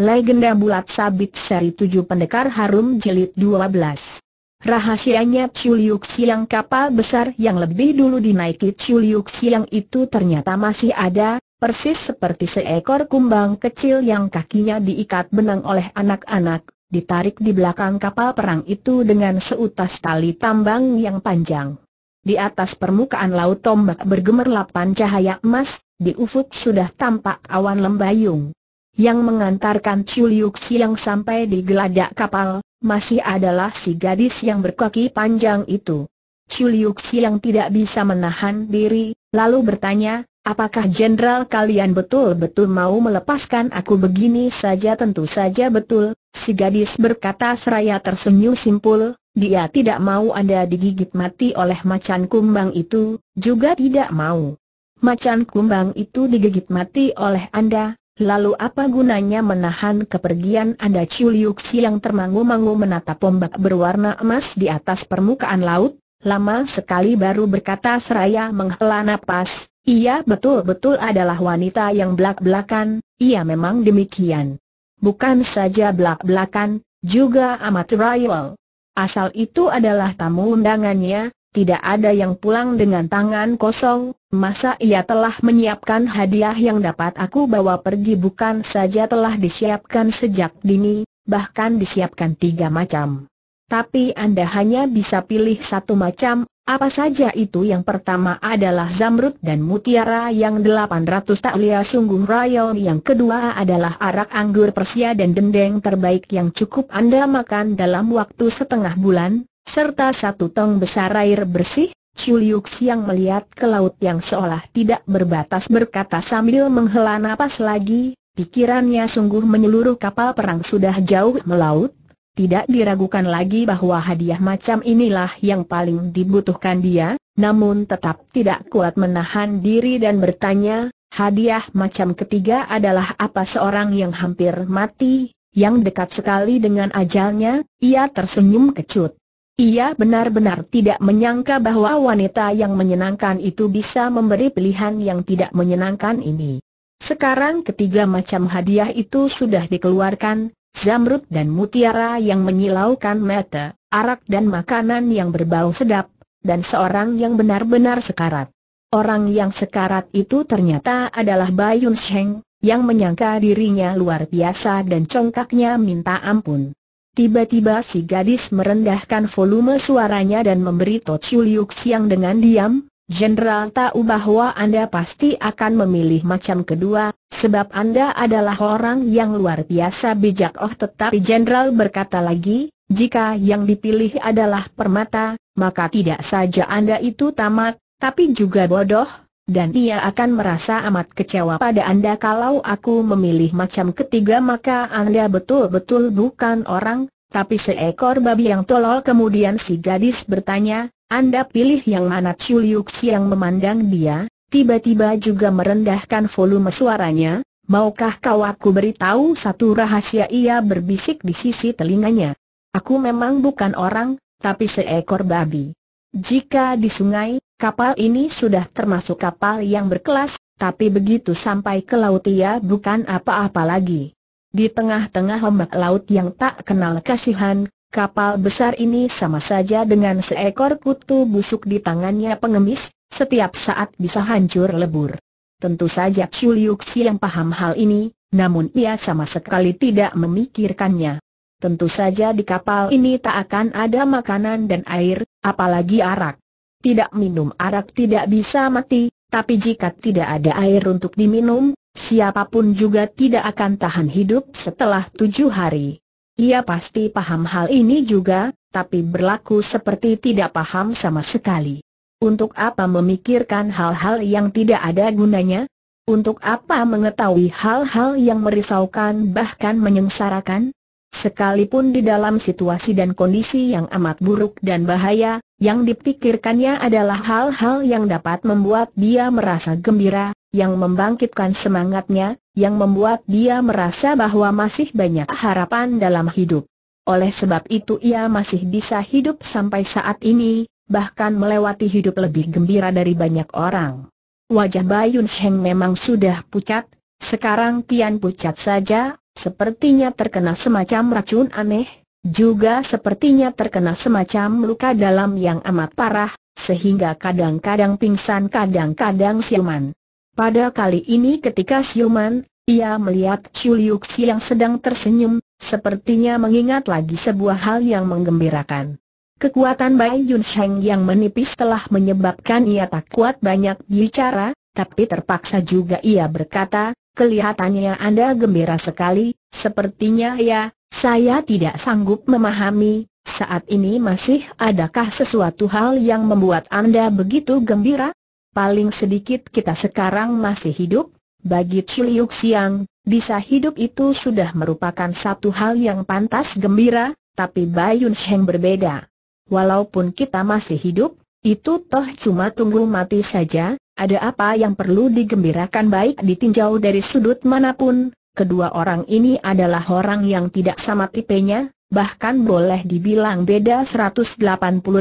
Legenda Bulat Sabit Seri 7 Pendekar Harum Jilid 12 Rahasianya Chuliuk Siang kapal besar yang lebih dulu dinaiki Chuliuk Siang itu ternyata masih ada, persis seperti seekor kumbang kecil yang kakinya diikat benang oleh anak-anak, ditarik di belakang kapal perang itu dengan seutas tali tambang yang panjang. Di atas permukaan laut tombak bergemerlapan cahaya emas, di ufuk sudah tampak awan lembayung yang mengantarkan Chuliuk Siang sampai di geladak kapal, masih adalah si gadis yang berkaki panjang itu. Chuliuk Siang tidak bisa menahan diri, lalu bertanya, Apakah jenderal kalian betul-betul mau melepaskan aku begini saja? Tentu saja betul, si gadis berkata seraya tersenyum simpul, dia tidak mau Anda digigit mati oleh macan kumbang itu, juga tidak mau. Macan kumbang itu digigit mati oleh Anda, Lalu apa gunanya menahan kepergian Anda Chiu yang termangu-mangu menatap ombak berwarna emas di atas permukaan laut? Lama sekali baru berkata seraya menghela nafas. ia betul-betul adalah wanita yang belak-belakan, ia memang demikian. Bukan saja belak-belakan, juga amat royal. Asal itu adalah tamu undangannya, tidak ada yang pulang dengan tangan kosong, masa ia telah menyiapkan hadiah yang dapat aku bawa pergi bukan saja telah disiapkan sejak dini, bahkan disiapkan tiga macam. Tapi Anda hanya bisa pilih satu macam, apa saja itu yang pertama adalah zamrud dan mutiara yang 800 taklia sungguh rayon yang kedua adalah arak anggur persia dan dendeng terbaik yang cukup Anda makan dalam waktu setengah bulan, serta satu tong besar air bersih, Chuliuk Siang melihat ke laut yang seolah tidak berbatas berkata sambil menghela nafas lagi, pikirannya sungguh menyeluruh kapal perang sudah jauh melaut, tidak diragukan lagi bahwa hadiah macam inilah yang paling dibutuhkan dia, namun tetap tidak kuat menahan diri dan bertanya, hadiah macam ketiga adalah apa seorang yang hampir mati, yang dekat sekali dengan ajalnya, ia tersenyum kecut. Ia benar-benar tidak menyangka bahwa wanita yang menyenangkan itu bisa memberi pilihan yang tidak menyenangkan ini. Sekarang ketiga macam hadiah itu sudah dikeluarkan, zamrud dan mutiara yang menyilaukan mata, arak dan makanan yang berbau sedap, dan seorang yang benar-benar sekarat. Orang yang sekarat itu ternyata adalah Bayun Sheng, yang menyangka dirinya luar biasa dan congkaknya minta ampun. Tiba-tiba si gadis merendahkan volume suaranya dan memberi Tochu Liu Xiang dengan diam, Jenderal tahu bahwa Anda pasti akan memilih macam kedua, sebab Anda adalah orang yang luar biasa bijak oh tetapi Jenderal berkata lagi, jika yang dipilih adalah permata, maka tidak saja Anda itu tamat, tapi juga bodoh, dan ia akan merasa amat kecewa pada Anda kalau aku memilih macam ketiga maka Anda betul-betul bukan orang, tapi seekor babi yang tolol kemudian si gadis bertanya, Anda pilih yang mana Chuliuks yang memandang dia, tiba-tiba juga merendahkan volume suaranya, maukah kau aku beritahu satu rahasia ia berbisik di sisi telinganya. Aku memang bukan orang, tapi seekor babi. Jika di sungai, Kapal ini sudah termasuk kapal yang berkelas, tapi begitu sampai ke laut ia bukan apa-apa lagi. Di tengah-tengah ombak laut yang tak kenal kasihan, kapal besar ini sama saja dengan seekor kutu busuk di tangannya pengemis, setiap saat bisa hancur lebur. Tentu saja Chuliuksi yang paham hal ini, namun ia sama sekali tidak memikirkannya. Tentu saja di kapal ini tak akan ada makanan dan air, apalagi arak tidak minum arak tidak bisa mati, tapi jika tidak ada air untuk diminum, siapapun juga tidak akan tahan hidup setelah tujuh hari. Ia pasti paham hal ini juga, tapi berlaku seperti tidak paham sama sekali. Untuk apa memikirkan hal-hal yang tidak ada gunanya? Untuk apa mengetahui hal-hal yang merisaukan bahkan menyengsarakan? Sekalipun di dalam situasi dan kondisi yang amat buruk dan bahaya, yang dipikirkannya adalah hal-hal yang dapat membuat dia merasa gembira, yang membangkitkan semangatnya, yang membuat dia merasa bahwa masih banyak harapan dalam hidup. Oleh sebab itu ia masih bisa hidup sampai saat ini, bahkan melewati hidup lebih gembira dari banyak orang. Wajah Bayun Sheng memang sudah pucat, sekarang kian pucat saja, Sepertinya terkena semacam racun aneh, juga sepertinya terkena semacam luka dalam yang amat parah, sehingga kadang-kadang pingsan kadang-kadang siuman. Pada kali ini ketika siuman, ia melihat Chuliuxi yang sedang tersenyum, sepertinya mengingat lagi sebuah hal yang menggembirakan. Kekuatan Bai Yun Sheng yang menipis telah menyebabkan ia tak kuat banyak bicara, tapi terpaksa juga ia berkata, Kelihatannya Anda gembira sekali, sepertinya ya, saya tidak sanggup memahami, saat ini masih adakah sesuatu hal yang membuat Anda begitu gembira? Paling sedikit kita sekarang masih hidup, bagi Chiliuk Siang, bisa hidup itu sudah merupakan satu hal yang pantas gembira, tapi Bayun Sheng berbeda. Walaupun kita masih hidup, itu toh cuma tunggu mati saja, ada apa yang perlu digembirakan baik ditinjau dari sudut manapun, kedua orang ini adalah orang yang tidak sama tipenya, bahkan boleh dibilang beda 180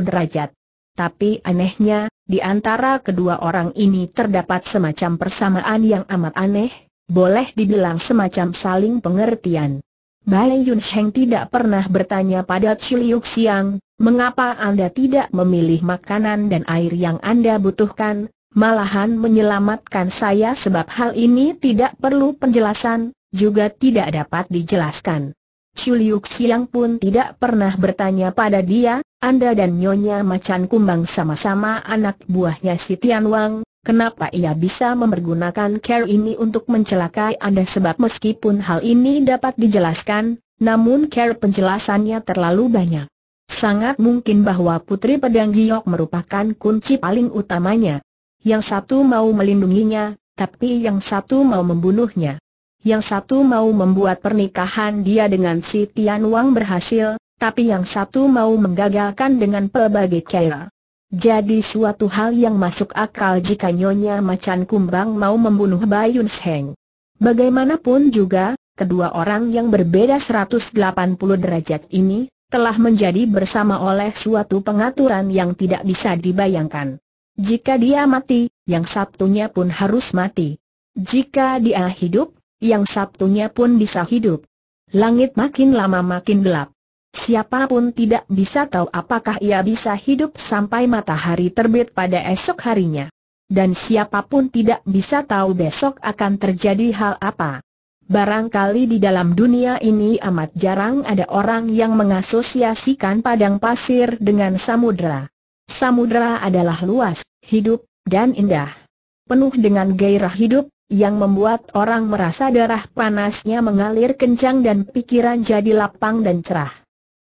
derajat. Tapi anehnya, di antara kedua orang ini terdapat semacam persamaan yang amat aneh, boleh dibilang semacam saling pengertian. Bai Yun Sheng tidak pernah bertanya pada Chiliuk Siang, mengapa Anda tidak memilih makanan dan air yang Anda butuhkan, malahan menyelamatkan saya sebab hal ini tidak perlu penjelasan, juga tidak dapat dijelaskan. Chuliuk Siang pun tidak pernah bertanya pada dia, Anda dan Nyonya Macan Kumbang sama-sama anak buahnya si Tian Wang, kenapa ia bisa mempergunakan care ini untuk mencelakai Anda sebab meskipun hal ini dapat dijelaskan, namun care penjelasannya terlalu banyak. Sangat mungkin bahwa Putri Pedang Giok merupakan kunci paling utamanya, yang satu mau melindunginya, tapi yang satu mau membunuhnya. Yang satu mau membuat pernikahan dia dengan si Tian Wang berhasil, tapi yang satu mau menggagalkan dengan pelbagai cara. Jadi suatu hal yang masuk akal jika Nyonya Macan Kumbang mau membunuh Bayun Seng. Bagaimanapun juga, kedua orang yang berbeda 180 derajat ini, telah menjadi bersama oleh suatu pengaturan yang tidak bisa dibayangkan. Jika dia mati, yang Sabtunya pun harus mati. Jika dia hidup, yang Sabtunya pun bisa hidup. Langit makin lama makin gelap. Siapapun tidak bisa tahu apakah ia bisa hidup sampai matahari terbit pada esok harinya. Dan siapapun tidak bisa tahu besok akan terjadi hal apa. Barangkali di dalam dunia ini amat jarang ada orang yang mengasosiasikan padang pasir dengan samudera. Samudera adalah luas, hidup, dan indah. Penuh dengan gairah hidup, yang membuat orang merasa darah panasnya mengalir kencang dan pikiran jadi lapang dan cerah.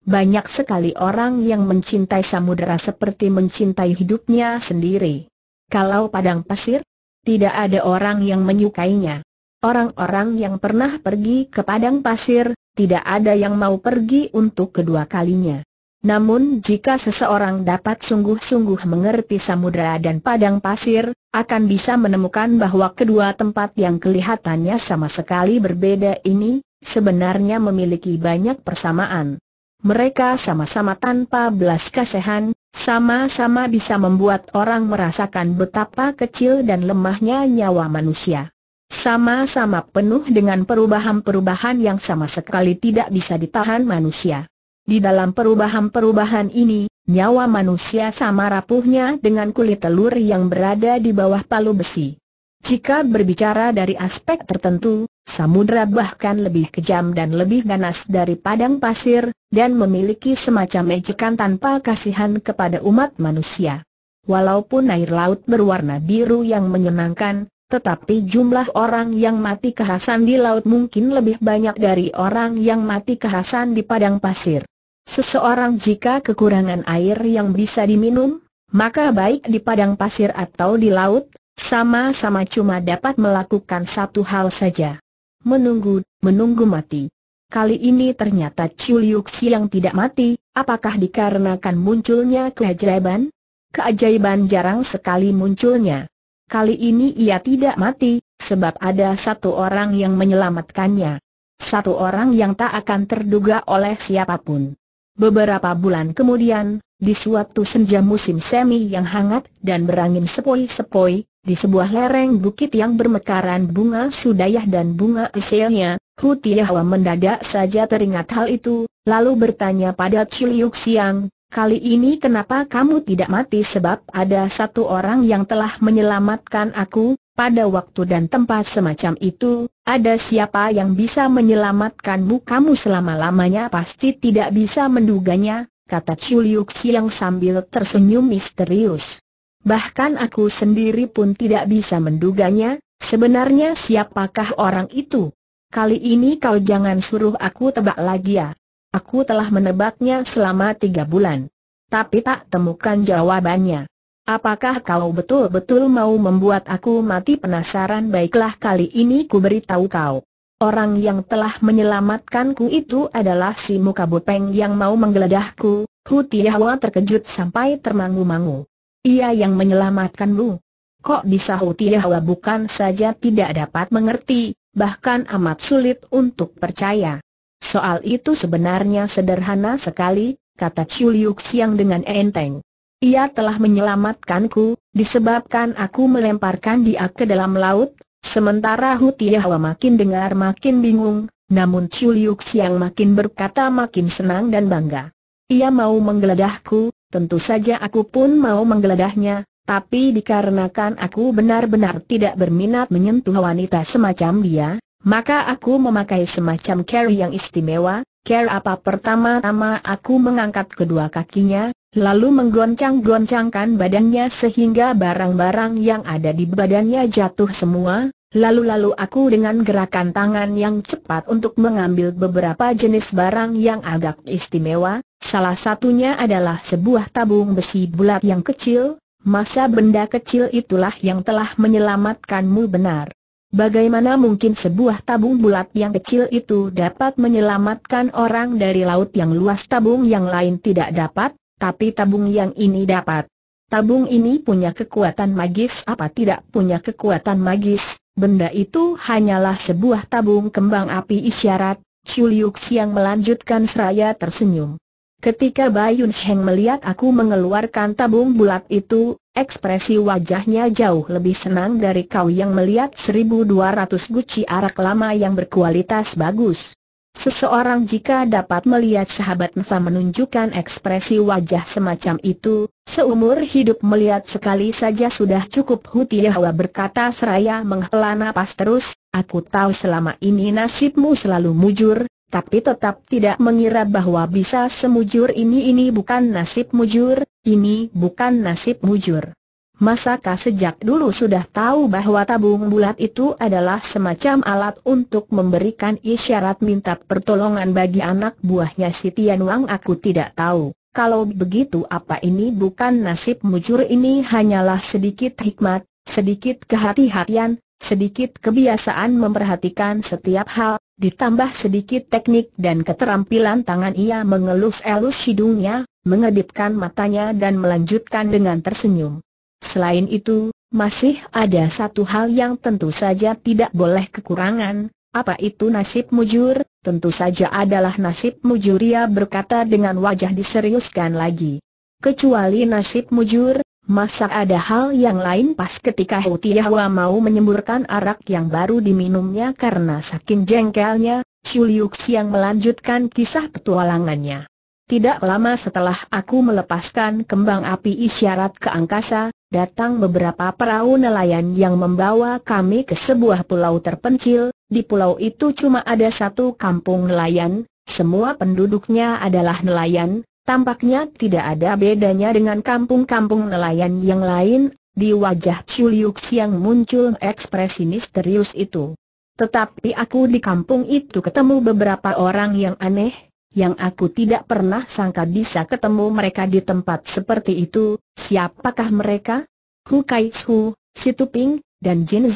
Banyak sekali orang yang mencintai samudera seperti mencintai hidupnya sendiri. Kalau padang pasir, tidak ada orang yang menyukainya. Orang-orang yang pernah pergi ke padang pasir, tidak ada yang mau pergi untuk kedua kalinya. Namun jika seseorang dapat sungguh-sungguh mengerti samudera dan padang pasir, akan bisa menemukan bahwa kedua tempat yang kelihatannya sama sekali berbeda ini, sebenarnya memiliki banyak persamaan. Mereka sama-sama tanpa belas kasihan, sama-sama bisa membuat orang merasakan betapa kecil dan lemahnya nyawa manusia. Sama-sama penuh dengan perubahan-perubahan yang sama sekali tidak bisa ditahan manusia. Di dalam perubahan-perubahan ini, nyawa manusia sama rapuhnya dengan kulit telur yang berada di bawah palu besi. Jika berbicara dari aspek tertentu, samudra bahkan lebih kejam dan lebih ganas dari padang pasir, dan memiliki semacam ejekan tanpa kasihan kepada umat manusia. Walaupun air laut berwarna biru yang menyenangkan, tetapi jumlah orang yang mati kehasan di laut mungkin lebih banyak dari orang yang mati kehasan di padang pasir. Seseorang jika kekurangan air yang bisa diminum, maka baik di padang pasir atau di laut, sama-sama cuma dapat melakukan satu hal saja. Menunggu, menunggu mati. Kali ini ternyata Chuliuk yang tidak mati, apakah dikarenakan munculnya keajaiban? Keajaiban jarang sekali munculnya. Kali ini ia tidak mati, sebab ada satu orang yang menyelamatkannya. Satu orang yang tak akan terduga oleh siapapun. Beberapa bulan kemudian, di suatu senja musim semi yang hangat dan berangin sepoi-sepoi, di sebuah lereng bukit yang bermekaran bunga sudayah dan bunga iselnya, Hu mendadak saja teringat hal itu, lalu bertanya pada Chiliuk Siang, kali ini kenapa kamu tidak mati sebab ada satu orang yang telah menyelamatkan aku, pada waktu dan tempat semacam itu, ada siapa yang bisa menyelamatkanmu kamu selama-lamanya pasti tidak bisa menduganya, kata Chuliuk Siang sambil tersenyum misterius. Bahkan aku sendiri pun tidak bisa menduganya, sebenarnya siapakah orang itu? Kali ini kau jangan suruh aku tebak lagi ya. Aku telah menebaknya selama tiga bulan. Tapi tak temukan jawabannya. Apakah kau betul-betul mau membuat aku mati penasaran baiklah kali ini ku beritahu kau. Orang yang telah menyelamatkanku itu adalah si muka bopeng yang mau menggeledahku, Hutiahwa terkejut sampai termangu-mangu. Ia yang menyelamatkanmu. Kok bisa Hutiahwa bukan saja tidak dapat mengerti, bahkan amat sulit untuk percaya. Soal itu sebenarnya sederhana sekali, kata Chuliuks yang dengan enteng. Ia telah menyelamatkanku, disebabkan aku melemparkan dia ke dalam laut, sementara Hutiahwa makin dengar makin bingung, namun Chuliuk Siang makin berkata makin senang dan bangga. Ia mau menggeledahku, tentu saja aku pun mau menggeledahnya, tapi dikarenakan aku benar-benar tidak berminat menyentuh wanita semacam dia, maka aku memakai semacam care yang istimewa, care apa pertama-tama aku mengangkat kedua kakinya, lalu menggoncang-goncangkan badannya sehingga barang-barang yang ada di badannya jatuh semua, Lalu-lalu aku dengan gerakan tangan yang cepat untuk mengambil beberapa jenis barang yang agak istimewa, salah satunya adalah sebuah tabung besi bulat yang kecil, masa benda kecil itulah yang telah menyelamatkanmu benar. Bagaimana mungkin sebuah tabung bulat yang kecil itu dapat menyelamatkan orang dari laut yang luas tabung yang lain tidak dapat, tapi tabung yang ini dapat. Tabung ini punya kekuatan magis apa tidak punya kekuatan magis, benda itu hanyalah sebuah tabung kembang api isyarat, Chuliuk Siang melanjutkan seraya tersenyum. Ketika Bayun Sheng melihat aku mengeluarkan tabung bulat itu, ekspresi wajahnya jauh lebih senang dari kau yang melihat 1200 guci arak lama yang berkualitas bagus. Seseorang jika dapat melihat sahabat Nfa menunjukkan ekspresi wajah semacam itu, seumur hidup melihat sekali saja sudah cukup Hutiawa berkata seraya menghela napas terus, aku tahu selama ini nasibmu selalu mujur, tapi tetap tidak mengira bahwa bisa semujur ini ini bukan nasib mujur, ini bukan nasib mujur. Masakah sejak dulu sudah tahu bahwa tabung bulat itu adalah semacam alat untuk memberikan isyarat minta pertolongan bagi anak buahnya si Tian Wang aku tidak tahu. Kalau begitu apa ini bukan nasib mujur ini hanyalah sedikit hikmat, sedikit kehati-hatian, sedikit kebiasaan memperhatikan setiap hal, ditambah sedikit teknik dan keterampilan tangan ia mengelus-elus hidungnya, mengedipkan matanya dan melanjutkan dengan tersenyum. Selain itu, masih ada satu hal yang tentu saja tidak boleh kekurangan, apa itu nasib mujur? Tentu saja adalah nasib mujur ia berkata dengan wajah diseriuskan lagi. Kecuali nasib mujur, masa ada hal yang lain pas ketika Hutiahwa mau menyemburkan arak yang baru diminumnya karena saking jengkelnya, Shuliuks yang melanjutkan kisah petualangannya. Tidak lama setelah aku melepaskan kembang api isyarat ke angkasa, datang beberapa perahu nelayan yang membawa kami ke sebuah pulau terpencil, di pulau itu cuma ada satu kampung nelayan, semua penduduknya adalah nelayan, tampaknya tidak ada bedanya dengan kampung-kampung nelayan yang lain, di wajah Chuliuk yang muncul ekspresi misterius itu. Tetapi aku di kampung itu ketemu beberapa orang yang aneh, yang aku tidak pernah sangka bisa ketemu mereka di tempat seperti itu, siapakah mereka? Ku Kai Su, Situ Ping, dan Jin Li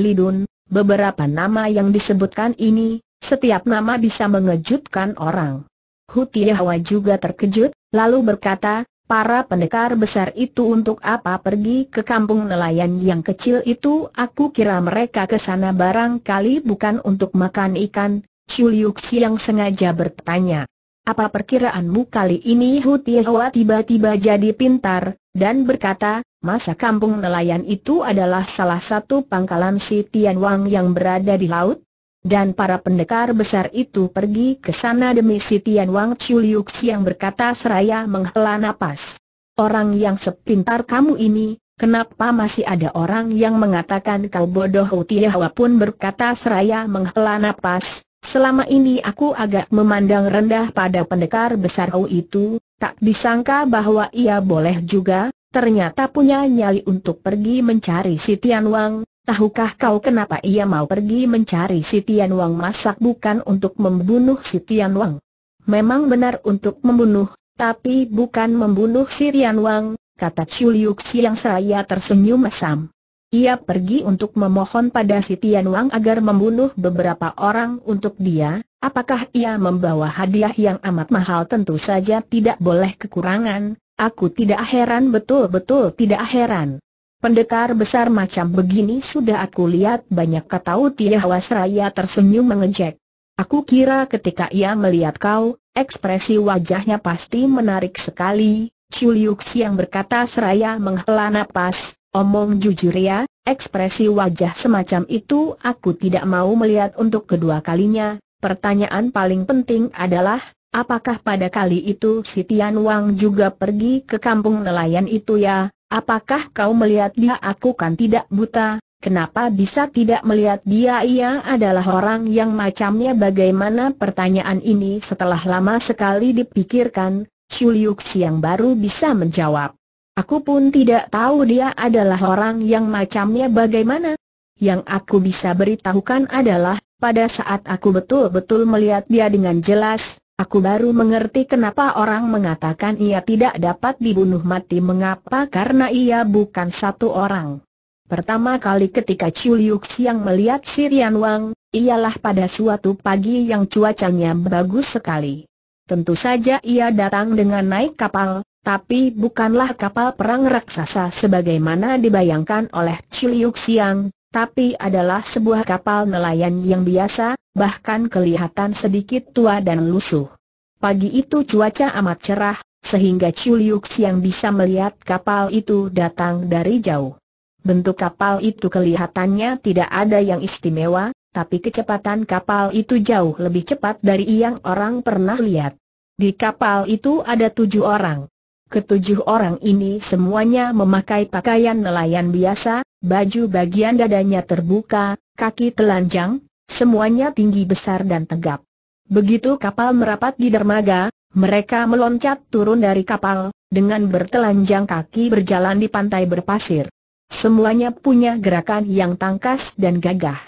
Lidun, beberapa nama yang disebutkan ini, setiap nama bisa mengejutkan orang. Hu Hua juga terkejut, lalu berkata, para pendekar besar itu untuk apa pergi ke kampung nelayan yang kecil itu aku kira mereka ke sana barangkali bukan untuk makan ikan, Chuliuksi yang sengaja bertanya. Apa perkiraanmu kali ini Hutihoa tiba-tiba jadi pintar, dan berkata, masa kampung nelayan itu adalah salah satu pangkalan si Tian yang berada di laut? Dan para pendekar besar itu pergi ke sana demi si Tian Wang yang berkata seraya menghela napas. Orang yang sepintar kamu ini, kenapa masih ada orang yang mengatakan kau bodoh Hutiawa pun berkata seraya menghela napas, Selama ini aku agak memandang rendah pada pendekar besar kau itu, tak disangka bahwa ia boleh juga, ternyata punya nyali untuk pergi mencari si Tian Wang. Tahukah kau kenapa ia mau pergi mencari si Tian Wang masak bukan untuk membunuh si Tian Wang? Memang benar untuk membunuh, tapi bukan membunuh si Tian Wang, kata Chu Liu yang saya tersenyum mesam. Ia pergi untuk memohon pada si Wang agar membunuh beberapa orang untuk dia, apakah ia membawa hadiah yang amat mahal tentu saja tidak boleh kekurangan, aku tidak heran betul-betul tidak heran. Pendekar besar macam begini sudah aku lihat banyak kata Tia Wasraya tersenyum mengejek. Aku kira ketika ia melihat kau, ekspresi wajahnya pasti menarik sekali, Chuliuks yang berkata seraya menghela napas, Omong jujur ya, ekspresi wajah semacam itu aku tidak mau melihat untuk kedua kalinya. Pertanyaan paling penting adalah, apakah pada kali itu si Tian Wang juga pergi ke kampung nelayan itu ya? Apakah kau melihat dia? Aku kan tidak buta. Kenapa bisa tidak melihat dia? Ia adalah orang yang macamnya bagaimana pertanyaan ini setelah lama sekali dipikirkan, Chuliuk yang baru bisa menjawab. Aku pun tidak tahu dia adalah orang yang macamnya bagaimana. Yang aku bisa beritahukan adalah, pada saat aku betul-betul melihat dia dengan jelas, aku baru mengerti kenapa orang mengatakan ia tidak dapat dibunuh mati mengapa karena ia bukan satu orang. Pertama kali ketika Chu Liuk Siang melihat Sirian Wang, ialah pada suatu pagi yang cuacanya bagus sekali. Tentu saja ia datang dengan naik kapal, tapi bukanlah kapal perang raksasa sebagaimana dibayangkan oleh Chiliuk Siang, tapi adalah sebuah kapal nelayan yang biasa, bahkan kelihatan sedikit tua dan lusuh. Pagi itu cuaca amat cerah, sehingga Chiliuk Siang bisa melihat kapal itu datang dari jauh. Bentuk kapal itu kelihatannya tidak ada yang istimewa, tapi kecepatan kapal itu jauh lebih cepat dari yang orang pernah lihat. Di kapal itu ada tujuh orang. Ketujuh orang ini semuanya memakai pakaian nelayan biasa, baju bagian dadanya terbuka, kaki telanjang, semuanya tinggi besar dan tegap. Begitu kapal merapat di dermaga, mereka meloncat turun dari kapal, dengan bertelanjang kaki berjalan di pantai berpasir. Semuanya punya gerakan yang tangkas dan gagah.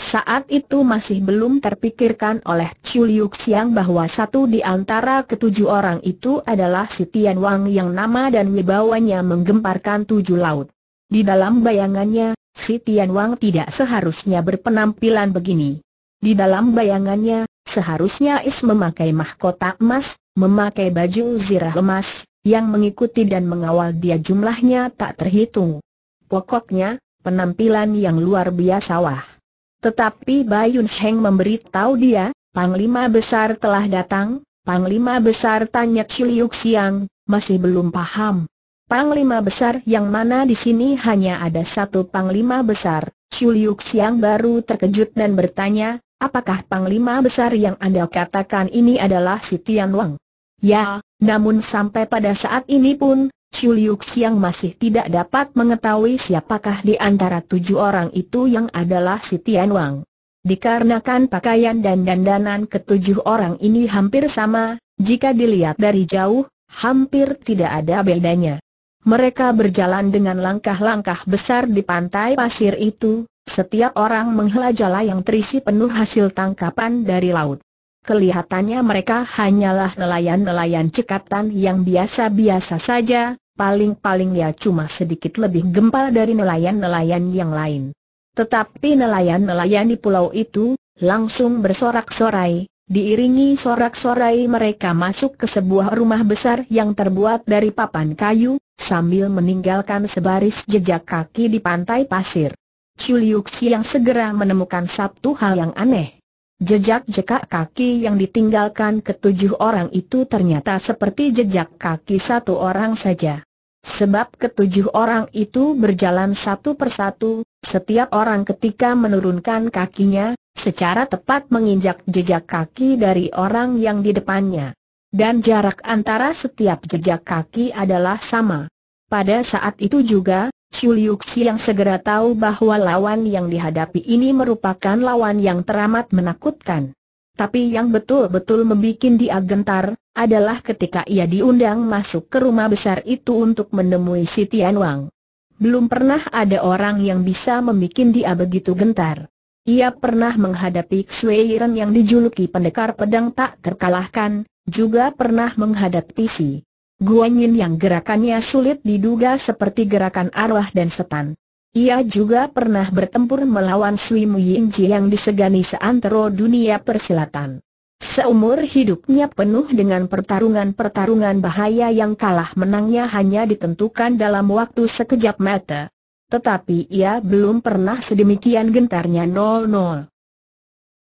Saat itu masih belum terpikirkan oleh Chu Liu Xiang bahwa satu di antara ketujuh orang itu adalah si Tian Wang yang nama dan wibawanya menggemparkan tujuh laut. Di dalam bayangannya, si Tian Wang tidak seharusnya berpenampilan begini. Di dalam bayangannya, seharusnya Is memakai mahkota emas, memakai baju zirah emas, yang mengikuti dan mengawal dia jumlahnya tak terhitung. Pokoknya, penampilan yang luar biasa wah. Tetapi Bayun Sheng memberitahu dia, Panglima Besar telah datang, Panglima Besar tanya Chiliuk Siang, masih belum paham. Panglima Besar yang mana di sini hanya ada satu Panglima Besar, Chiliuk Siang baru terkejut dan bertanya, apakah Panglima Besar yang Anda katakan ini adalah si Tian Wang? Ya, namun sampai pada saat ini pun, Chuliux Xiang masih tidak dapat mengetahui siapakah di antara tujuh orang itu yang adalah si Tian Wang. Dikarenakan pakaian dan dandanan ketujuh orang ini hampir sama, jika dilihat dari jauh, hampir tidak ada bedanya. Mereka berjalan dengan langkah-langkah besar di pantai pasir itu, setiap orang menghela jala yang terisi penuh hasil tangkapan dari laut. Kelihatannya mereka hanyalah nelayan-nelayan cekatan yang biasa-biasa saja, paling-paling ya cuma sedikit lebih gempal dari nelayan-nelayan yang lain. Tetapi nelayan-nelayan di pulau itu, langsung bersorak-sorai, diiringi sorak-sorai mereka masuk ke sebuah rumah besar yang terbuat dari papan kayu, sambil meninggalkan sebaris jejak kaki di pantai pasir. Chuliuksi yang segera menemukan sabtu hal yang aneh. Jejak jejak kaki yang ditinggalkan ketujuh orang itu ternyata seperti jejak kaki satu orang saja. Sebab ketujuh orang itu berjalan satu persatu, setiap orang ketika menurunkan kakinya, secara tepat menginjak jejak kaki dari orang yang di depannya. Dan jarak antara setiap jejak kaki adalah sama. Pada saat itu juga, Chu yang segera tahu bahwa lawan yang dihadapi ini merupakan lawan yang teramat menakutkan. Tapi yang betul-betul membuat dia gentar, adalah ketika ia diundang masuk ke rumah besar itu untuk menemui si Tian Wang. Belum pernah ada orang yang bisa membuat dia begitu gentar. Ia pernah menghadapi Xuei Ren yang dijuluki pendekar pedang tak terkalahkan, juga pernah menghadapi si Yin yang gerakannya sulit diduga seperti gerakan arwah dan setan. Ia juga pernah bertempur melawan Sui Muyingji yang disegani seantero dunia persilatan. Seumur hidupnya penuh dengan pertarungan-pertarungan bahaya yang kalah menangnya hanya ditentukan dalam waktu sekejap mata. Tetapi ia belum pernah sedemikian gentarnya nol